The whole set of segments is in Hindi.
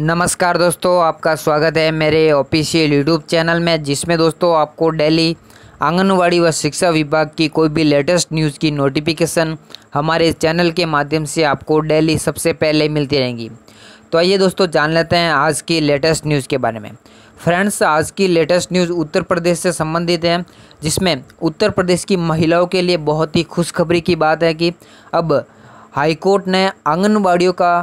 नमस्कार दोस्तों आपका स्वागत है मेरे ऑफिशियल यूट्यूब चैनल में जिसमें दोस्तों आपको डेली आंगनवाड़ी व शिक्षा विभाग की कोई भी लेटेस्ट न्यूज़ की नोटिफिकेशन हमारे चैनल के माध्यम से आपको डेली सबसे पहले मिलती रहेंगी तो आइए दोस्तों जान लेते हैं आज की लेटेस्ट न्यूज़ के बारे में फ्रेंड्स आज की लेटेस्ट न्यूज़ उत्तर प्रदेश से संबंधित है जिसमें उत्तर प्रदेश की महिलाओं के लिए बहुत ही खुशखबरी की बात है कि अब हाईकोर्ट ने आंगनबाड़ियों का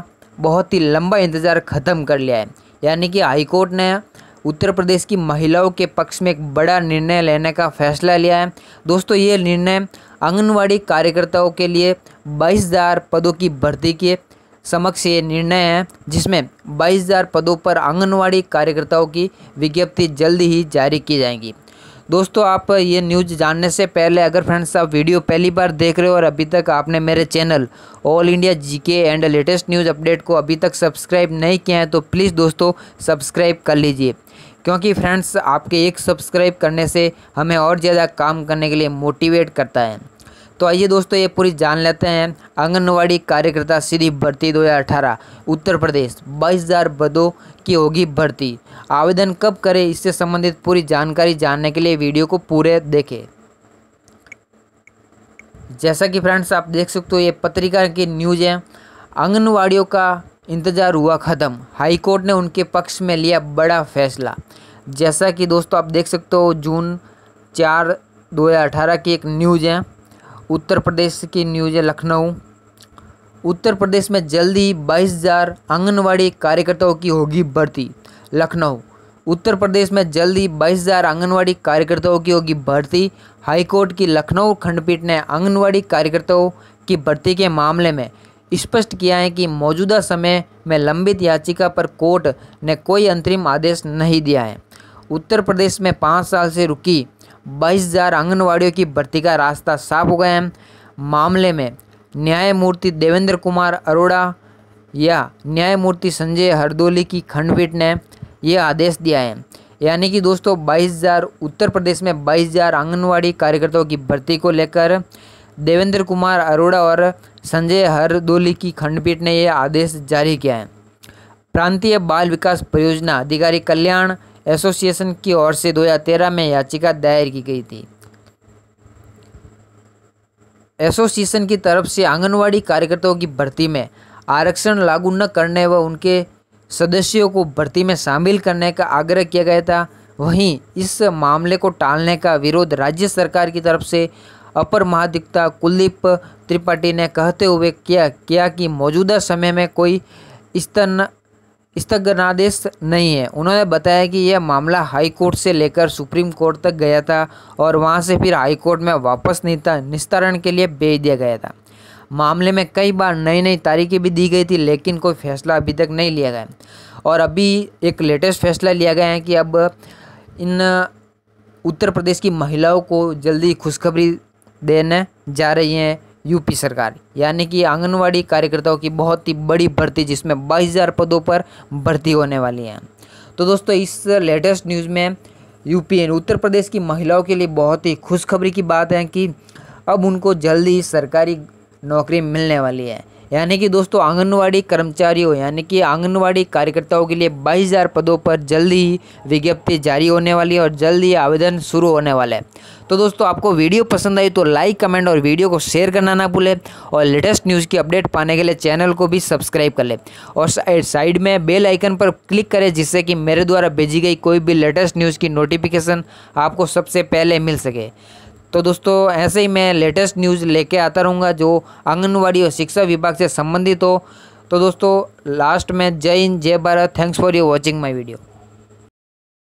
बहुत ही लंबा इंतज़ार ख़त्म कर लिया है यानी कि हाईकोर्ट ने उत्तर प्रदेश की महिलाओं के पक्ष में एक बड़ा निर्णय लेने का फैसला लिया है दोस्तों ये निर्णय आंगनवाड़ी कार्यकर्ताओं के लिए बाईस हज़ार पदों की भर्ती के समक्ष ये निर्णय है जिसमें बाईस हज़ार पदों पर आंगनवाड़ी कार्यकर्ताओं की विज्ञप्ति जल्द ही जारी की जाएगी दोस्तों आप ये न्यूज़ जानने से पहले अगर फ्रेंड्स आप वीडियो पहली बार देख रहे हो और अभी तक आपने मेरे channel all India GK and latest news update को अभी तक सब्सक्राइब नहीं किया है तो प्लीज़ दोस्तों सब्सक्राइब कर लीजिए क्योंकि फ्रेंड्स आपके एक सब्सक्राइब करने से हमें और ज़्यादा काम करने के लिए मोटिवेट करता है तो आइए दोस्तों ये पूरी जान लेते हैं आंगनवाड़ी कार्यकर्ता सीधी भर्ती 2018 उत्तर प्रदेश बाईस हज़ार पदों की होगी भर्ती आवेदन कब करें इससे संबंधित पूरी जानकारी जानने के लिए वीडियो को पूरे देखें जैसा कि फ्रेंड्स आप देख सकते हो ये पत्रिका की न्यूज़ है आंगनवाड़ियों का इंतज़ार हुआ ख़त्म हाईकोर्ट ने उनके पक्ष में लिया बड़ा फैसला जैसा कि दोस्तों आप देख सकते हो जून चार अठारह की एक न्यूज़ है उत्तर प्रदेश की न्यूज है लखनऊ उत्तर प्रदेश में जल्द ही बाईस हज़ार आंगनवाड़ी कार्यकर्ताओं की होगी भर्ती लखनऊ उत्तर प्रदेश में जल्द ही बाईस हज़ार आंगनवाड़ी कार्यकर्ताओं की होगी भर्ती हाईकोर्ट की लखनऊ खंडपीठ ने आंगनवाड़ी कार्यकर्ताओं की भर्ती के मामले में स्पष्ट किया है कि मौजूदा समय में लंबित याचिका पर कोर्ट ने कोई अंतरिम आदेश नहीं दिया है उत्तर प्रदेश में पाँच साल से रुकी बाईस हज़ार आंगनवाड़ियों की भर्ती का रास्ता साफ हो गया है मामले में न्यायमूर्ति देवेंद्र कुमार अरोड़ा या न्यायमूर्ति संजय हरदोली की खंडपीठ ने यह आदेश दिया है यानी कि दोस्तों 22,000 उत्तर प्रदेश में 22,000 आंगनवाड़ी कार्यकर्ताओं की भर्ती को लेकर देवेंद्र कुमार अरोड़ा और संजय हरदोली की खंडपीठ ने यह आदेश जारी किया है प्रांतीय बाल विकास परियोजना अधिकारी कल्याण एसोसिएशन की ओर से 2013 में याचिका दायर की गई थी एसोसिएशन की तरफ से आंगनवाड़ी कार्यकर्ताओं की भर्ती में आरक्षण लागू न करने व उनके सदस्यों को भर्ती में शामिल करने का आग्रह किया गया था वहीं इस मामले को टालने का विरोध राज्य सरकार की तरफ से अपर महाधिवक्ता कुलदीप त्रिपाठी ने कहते हुए किया किया कि मौजूदा समय में कोई स्तन स्थगनादेश नहीं है उन्होंने बताया कि यह मामला हाई कोर्ट से लेकर सुप्रीम कोर्ट तक गया था और वहां से फिर हाई कोर्ट में वापस निता निस्तारण के लिए भेज दिया गया था मामले में कई बार नई नई तारीखें भी दी गई थी लेकिन कोई फैसला अभी तक नहीं लिया गया और अभी एक लेटेस्ट फैसला लिया गया है कि अब इन उत्तर प्रदेश की महिलाओं को जल्दी खुशखबरी देने जा रही हैं यूपी सरकार यानी कि आंगनवाड़ी कार्यकर्ताओं की बहुत ही बड़ी भर्ती जिसमें बाईस हज़ार पदों पर भर्ती होने वाली है तो दोस्तों इस लेटेस्ट न्यूज़ में यूपी एंड उत्तर प्रदेश की महिलाओं के लिए बहुत ही खुशखबरी की बात है कि अब उनको जल्दी सरकारी नौकरी मिलने वाली है यानी कि दोस्तों आंगनवाड़ी कर्मचारियों यानी कि आंगनवाड़ी कार्यकर्ताओं के लिए 22000 पदों पर जल्द ही विज्ञप्ति जारी होने वाली है और जल्द ही आवेदन शुरू होने वाला है तो दोस्तों आपको वीडियो पसंद आई तो लाइक कमेंट और वीडियो को शेयर करना ना भूलें और लेटेस्ट न्यूज़ की अपडेट पाने के लिए चैनल को भी सब्सक्राइब कर लें और साइड में बेल आइकन पर क्लिक करें जिससे कि मेरे द्वारा भेजी गई कोई भी लेटेस्ट न्यूज़ की नोटिफिकेशन आपको सबसे पहले मिल सके तो दोस्तों ऐसे ही मैं लेटेस्ट न्यूज़ लेके आता रहूँगा जो आंगनबाड़ी और शिक्षा विभाग से संबंधित हो तो दोस्तों लास्ट में जय हिंद जय Bharat thanks for you watching my video